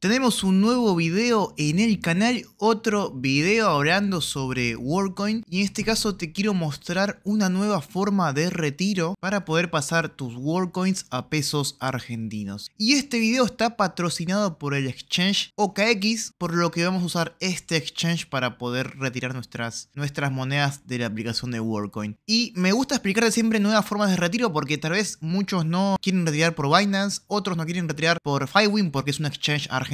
Tenemos un nuevo video en el canal, otro video hablando sobre WorldCoin y en este caso te quiero mostrar una nueva forma de retiro para poder pasar tus WorldCoins a pesos argentinos. Y este video está patrocinado por el exchange OKX, por lo que vamos a usar este exchange para poder retirar nuestras, monedas de la aplicación de WorldCoin. Y me gusta explicar siempre nuevas formas de retiro porque tal vez muchos no quieren retirar por Binance, otros no quieren retirar por Fiwin porque es un exchange argentino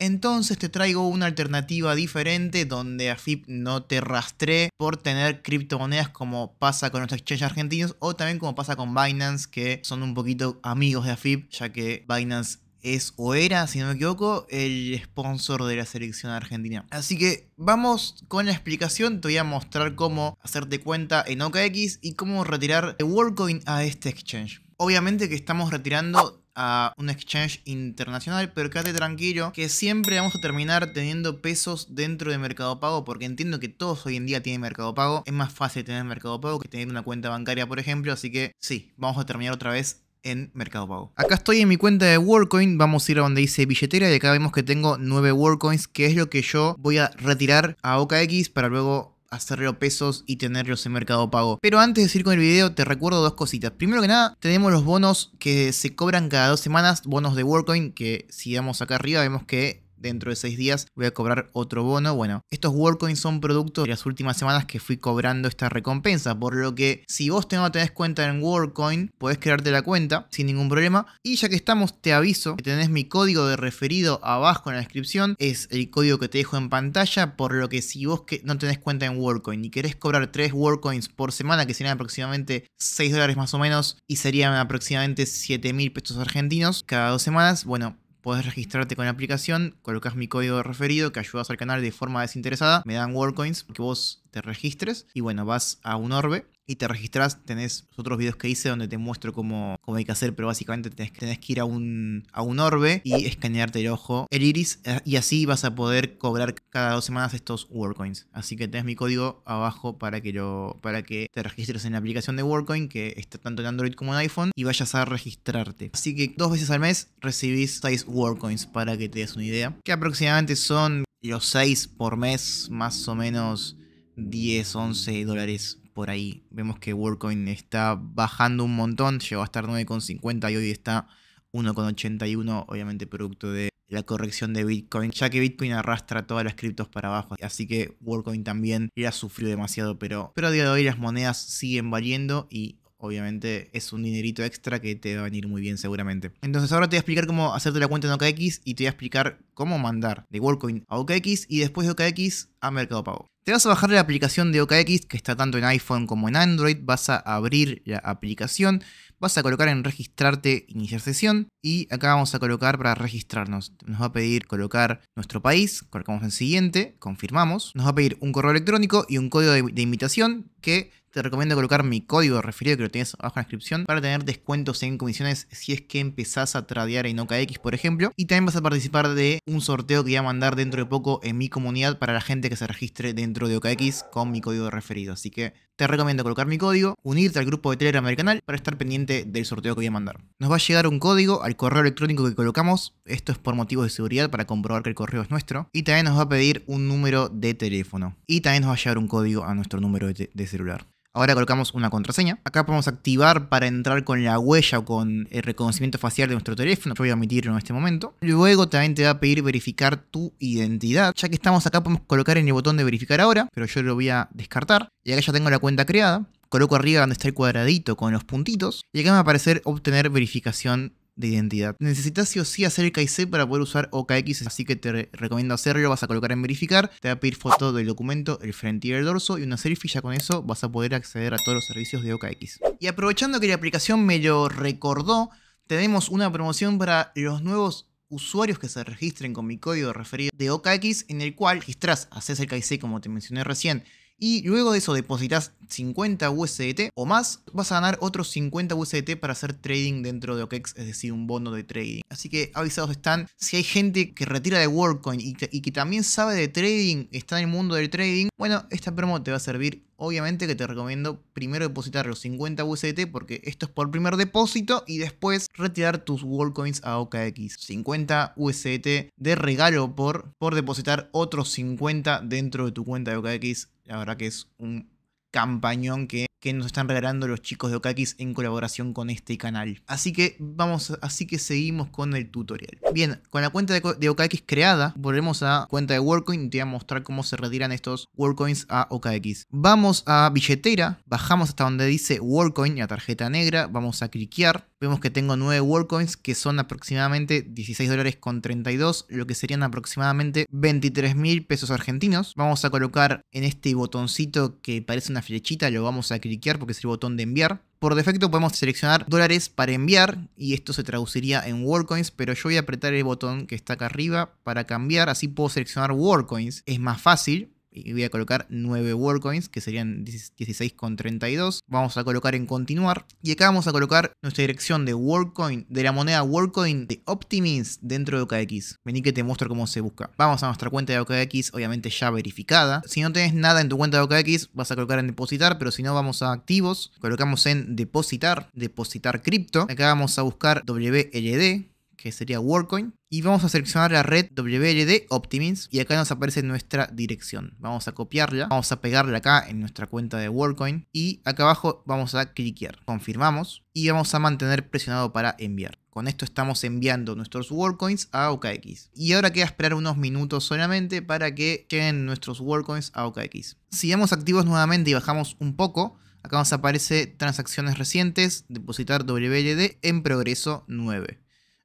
entonces te traigo una alternativa diferente donde AFIP no te rastre por tener criptomonedas como pasa con los exchanges argentinos o también como pasa con Binance que son un poquito amigos de AFIP ya que Binance es o era, si no me equivoco, el sponsor de la selección argentina. Así que vamos con la explicación, te voy a mostrar cómo hacerte cuenta en OKX y cómo retirar WorldCoin a este exchange. Obviamente que estamos retirando a un exchange internacional, pero quédate tranquilo que siempre vamos a terminar teniendo pesos dentro de Mercado Pago, porque entiendo que todos hoy en día tienen Mercado Pago. Es más fácil tener Mercado Pago que tener una cuenta bancaria, por ejemplo, así que sí, vamos a terminar otra vez en Mercado Pago. Acá estoy en mi cuenta de WorldCoin, vamos a ir a donde dice billetera y acá vemos que tengo 9 WorldCoins, que es lo que yo voy a retirar a OKX para luego hacerlo pesos y tenerlos en Mercado Pago. Pero antes de seguir con el video, te recuerdo dos cositas. Primero que nada, tenemos los bonos que se cobran cada dos semanas, bonos de WorkCoin, que si damos acá arriba vemos que dentro de seis días voy a cobrar otro bono. Bueno, estos WorkCoins son productos de las últimas semanas que fui cobrando esta recompensa, por lo que si vos no tenés cuenta en WorkCoin, podés crearte la cuenta sin ningún problema. Y ya que estamos, te aviso que tenés mi código de referido abajo en la descripción, es el código que te dejo en pantalla, por lo que si vos que no tenés cuenta en WorkCoin y querés cobrar 3 WorkCoins por semana, que serían aproximadamente 6 dólares más o menos, y serían aproximadamente 7 mil pesos argentinos cada dos semanas, bueno, Puedes registrarte con la aplicación, colocas mi código de referido que ayudas al canal de forma desinteresada, me dan WorldCoins que vos te registres y bueno, vas a un orbe y te registras, tenés otros videos que hice donde te muestro cómo, cómo hay que hacer, pero básicamente tenés, que ir a un, a un orbe y escanearte el ojo, el iris, eh, y así vas a poder cobrar cada dos semanas estos WorkCoins. Así que tenés mi código abajo para que, para que te registres en la aplicación de WordCoin, que está tanto en Android como en iPhone, y vayas a registrarte. Así que dos veces al mes recibís 6 WorkCoins, para que te des una idea, que aproximadamente son los 6 por mes, más o menos 10, 11 dólares por ahí. Vemos que WorldCoin está bajando un montón, llegó a estar 9,50 y hoy está 1,81, obviamente producto de la corrección de Bitcoin, ya que Bitcoin arrastra todas las criptos para abajo, así que WorldCoin también ya sufrió demasiado, pero, pero a día de hoy las monedas siguen valiendo y obviamente es un dinerito extra que te va a venir muy bien seguramente. Entonces ahora te voy a explicar cómo hacerte la cuenta en OKX y te voy a explicar cómo mandar de WorldCoin a OKX y después de OKX a Mercado Pago. Te vas a bajar la aplicación de OKX que está tanto en iPhone como en Android, vas a abrir la aplicación, vas a colocar en registrarte, iniciar sesión y acá vamos a colocar para registrarnos. Nos va a pedir colocar nuestro país, colocamos en siguiente, confirmamos, nos va a pedir un correo electrónico y un código de, de invitación que te recomiendo colocar mi código de referido que lo tienes abajo en la descripción para tener descuentos en comisiones si es que empezás a tradear en OKX, por ejemplo. Y también vas a participar de un sorteo que voy a mandar dentro de poco en mi comunidad para la gente que se registre dentro de OKX con mi código de referido. Así que te recomiendo colocar mi código, unirte al grupo de Telegram del canal para estar pendiente del sorteo que voy a mandar. Nos va a llegar un código al correo electrónico que colocamos, esto es por motivos de seguridad para comprobar que el correo es nuestro, y también nos va a pedir un número de teléfono, y también nos va a llegar un código a nuestro número de celular. Ahora colocamos una contraseña. Acá podemos activar para entrar con la huella o con el reconocimiento facial de nuestro teléfono. Yo voy a omitirlo en este momento. Luego también te va a pedir verificar tu identidad. Ya que estamos acá podemos colocar en el botón de verificar ahora, pero yo lo voy a descartar. Y acá ya tengo la cuenta creada. Coloco arriba donde está el cuadradito con los puntitos. Y acá me va a aparecer obtener verificación de identidad. Necesitas sí o sí hacer el KIC para poder usar OKX, así que te recomiendo hacerlo, vas a colocar en verificar, te va a pedir foto del documento, el frente y el dorso y una selfie, ya con eso vas a poder acceder a todos los servicios de OKX. Y aprovechando que la aplicación me lo recordó, tenemos una promoción para los nuevos usuarios que se registren con mi código referido de OKX, en el cual registras, haces el KIC como te mencioné recién, y luego de eso depositas 50 USDT o más, vas a ganar otros 50 USDT para hacer trading dentro de OKEX, es decir, un bono de trading. Así que avisados están, si hay gente que retira de WorldCoin y y que también sabe de trading, está en el mundo del trading, bueno, esta promo te va a servir obviamente que te recomiendo primero depositar los 50 USDT porque esto es por primer depósito y después retirar tus Wallcoins a OKX. 50 USDT de regalo por, por depositar otros 50 dentro de tu cuenta de OKX. La verdad que es un campañón que, nos están regalando los chicos de OKX en colaboración con este canal. Así que vamos, así que seguimos con el tutorial. Bien, con la cuenta de, de OKX creada, volvemos a cuenta de WorldCoin y te voy a mostrar cómo se retiran estos WorldCoins a OKX. Vamos a billetera, bajamos hasta donde dice WorldCoin, la tarjeta negra, vamos a cliquear vemos que tengo 9 WorldCoins que son aproximadamente 16 dólares con 32, lo que serían aproximadamente 23 mil pesos argentinos. Vamos a colocar en este botoncito que parece una flechita, lo vamos a cliquear porque es el botón de enviar. Por defecto podemos seleccionar dólares para enviar y esto se traduciría en WorldCoins, pero yo voy a apretar el botón que está acá arriba para cambiar, así puedo seleccionar WorldCoins. Es más fácil, y voy a colocar 9 Coins, que serían 16,32. Vamos a colocar en continuar. Y acá vamos a colocar nuestra dirección de WordCoin, de la moneda WordCoin de Optimiz dentro de OKX. Vení que te muestro cómo se busca. Vamos a nuestra cuenta de OKX, obviamente ya verificada. Si no tenés nada en tu cuenta de OKX, vas a colocar en depositar, pero si no, vamos a activos. Colocamos en depositar, depositar cripto. Acá vamos a buscar WLD que sería WordCoin. Y vamos a seleccionar la red WLD Optimins y acá nos aparece nuestra dirección. Vamos a copiarla, vamos a pegarla acá en nuestra cuenta de WordCoin y acá abajo vamos a cliquear. Confirmamos y vamos a mantener presionado para enviar. Con esto estamos enviando nuestros WordCoins a OKX. Y ahora queda esperar unos minutos solamente para que lleguen nuestros WordCoins a OKX. Si activos nuevamente y bajamos un poco, acá nos aparece transacciones recientes, depositar WLD en progreso 9.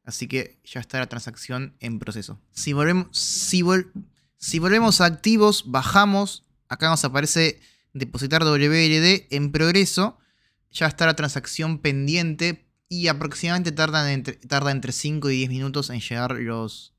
Así que ya está la transacción en proceso. Si volvemos, si, volvemos a activos, bajamos. Acá nos aparece depositar WLD en progreso. Ya está la transacción pendiente y aproximadamente tarda entre 5 y 10 minutos en llegar los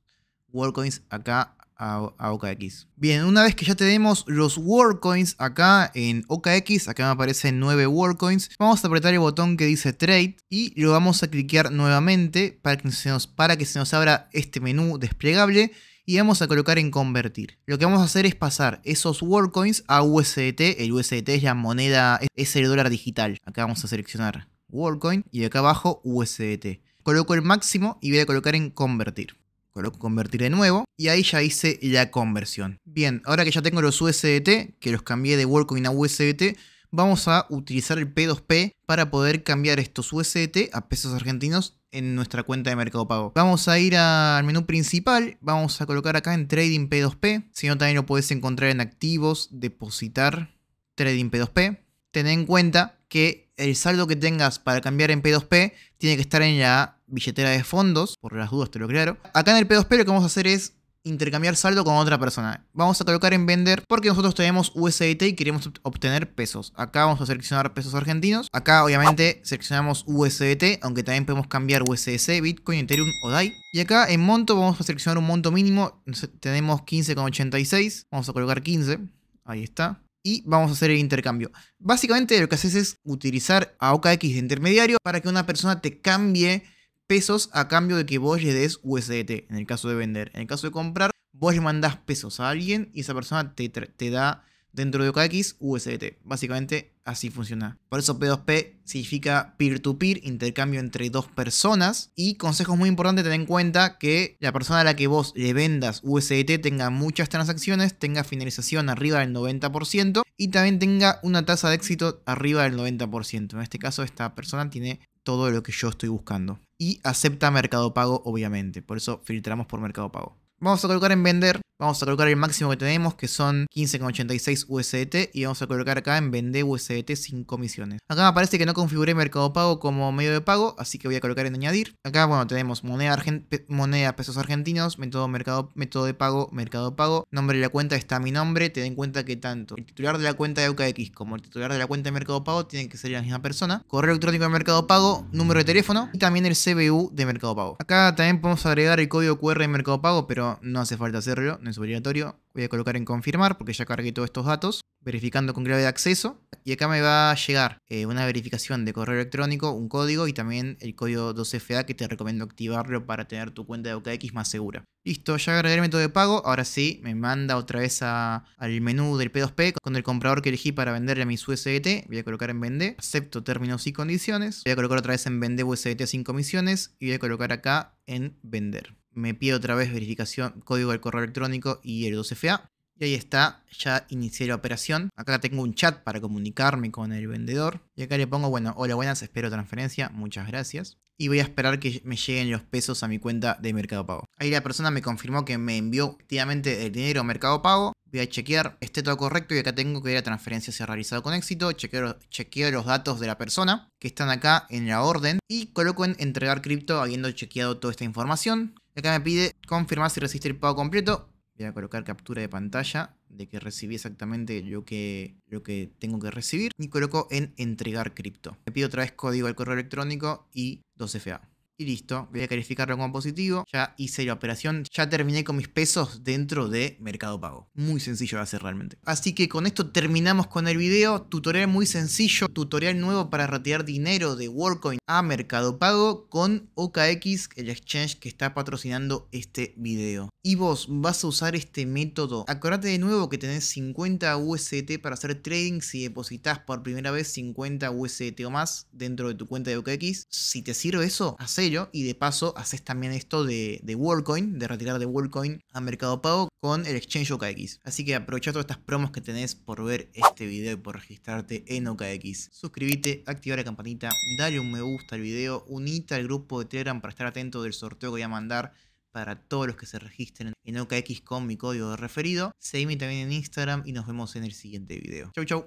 WorldCoins acá a, OKX. Bien, una vez que ya tenemos los WordCoins acá en OKX, acá me aparecen 9 WordCoins, vamos a apretar el botón que dice Trade y lo vamos a cliquear nuevamente para que se nos, para que se nos abra este menú desplegable y vamos a colocar en convertir. Lo que vamos a hacer es pasar esos WordCoins a USDT. El USDT es la moneda, es el dólar digital. Acá vamos a seleccionar WordCoin y acá abajo USDT. Coloco el máximo y voy a colocar en convertir coloco convertir de nuevo y ahí ya hice la conversión. Bien, ahora que ya tengo los USDT, que los cambié de WorldCoin a USDT, vamos a utilizar el P2P para poder cambiar estos USDT a pesos argentinos en nuestra cuenta de Mercado Pago. Vamos a ir al menú principal, vamos a colocar acá en Trading P2P, si no también lo puedes encontrar en activos, depositar, Trading P2P. Ten en cuenta que el saldo que tengas para cambiar en P2P tiene que estar en la billetera de fondos, por las dudas te lo creo. Acá en el P2P lo que vamos a hacer es intercambiar saldo con otra persona. Vamos a colocar en vender porque nosotros tenemos USDT y queremos obtener pesos. Acá vamos a seleccionar pesos argentinos. Acá obviamente seleccionamos USDT, aunque también podemos cambiar USDC, Bitcoin, Ethereum o DAI. Y acá en monto vamos a seleccionar un monto mínimo. Tenemos 15,86. Vamos a colocar 15. Ahí está y vamos a hacer el intercambio. Básicamente lo que haces es utilizar a OKX de intermediario para que una persona te cambie pesos a cambio de que vos le des USDT, en el caso de vender. En el caso de comprar, vos le mandás pesos a alguien y esa persona te, da dentro de OKX USDT. Básicamente así funciona. Por eso P2P significa peer-to-peer, intercambio entre dos personas. Y consejo muy importante ten en cuenta que la persona a la que vos le vendas USDT tenga muchas transacciones, tenga finalización arriba del 90% y también tenga una tasa de éxito arriba del 90%. En este caso esta persona tiene todo lo que yo estoy buscando y acepta Mercado Pago, obviamente. Por eso filtramos por Mercado Pago. Vamos a colocar en vender Vamos a colocar el máximo que tenemos, que son 15,86 USDT, y vamos a colocar acá en vender USDT sin comisiones. Acá me parece que no configuré Mercado Pago como medio de pago, así que voy a colocar en añadir. Acá, bueno, tenemos moneda, moneda pesos argentinos, método, mercado, método de pago, mercado pago, nombre de la cuenta está mi nombre. Te den cuenta que tanto el titular de la cuenta de UKX como el titular de la cuenta de Mercado Pago tienen que ser la misma persona. Correo electrónico de Mercado Pago, número de teléfono y también el CBU de Mercado Pago. Acá también podemos agregar el código QR de Mercado Pago, pero no hace falta hacerlo es obligatorio. Voy a colocar en confirmar porque ya cargué todos estos datos, verificando con clave de acceso. Y acá me va a llegar eh, una verificación de correo electrónico, un código y también el código 2FA que te recomiendo activarlo para tener tu cuenta de OKX más segura. Listo, ya agregué el método de pago. Ahora sí, me manda otra vez al menú del P2P con el comprador que elegí para venderle a mis USDT. Voy a colocar en vender. Acepto términos y condiciones. Voy a colocar otra vez en vender USDT sin comisiones. Y voy a colocar acá en vender me pide otra vez verificación, código del correo electrónico y el 12 fa Y ahí está, ya inicié la operación. Acá tengo un chat para comunicarme con el vendedor. Y acá le pongo, bueno, hola buenas, espero transferencia, muchas gracias. Y voy a esperar que me lleguen los pesos a mi cuenta de Mercado Pago. Ahí la persona me confirmó que me envió activamente el dinero a Mercado Pago. Voy a chequear, esté todo correcto y acá tengo que la transferencia se ha realizado con éxito. Chequeo, chequeo los datos de la persona que están acá en la orden y coloco en entregar cripto habiendo chequeado toda esta información acá me pide confirmar si recibiste el pago completo. Voy a colocar captura de pantalla de que recibí exactamente lo que, lo que tengo que recibir. Y coloco en entregar cripto. Me pido otra vez código al correo electrónico y 12 fa y listo, voy a calificarlo como positivo, ya hice la operación, ya terminé con mis pesos dentro de Mercado Pago. Muy sencillo de hacer realmente. Así que con esto terminamos con el video, tutorial muy sencillo, tutorial nuevo para retirar dinero de WorldCoin a Mercado Pago con OKX, el exchange que está patrocinando este video. Y vos vas a usar este método. Acordate de nuevo que tenés 50 USDT para hacer trading si depositas por primera vez 50 USDT o más dentro de tu cuenta de OKX. Si te sirve eso, hacé y de paso, haces también esto de, de WorldCoin, de retirar de WorldCoin a Mercado Pago con el exchange OKX. Así que aprovecha todas estas promos que tenés por ver este video y por registrarte en OKX. Suscríbete, activa la campanita, dale un me gusta al video, unita al grupo de Telegram para estar atento del sorteo que voy a mandar para todos los que se registren en OKX con mi código de referido. Seguime también en Instagram y nos vemos en el siguiente video. Chau chau.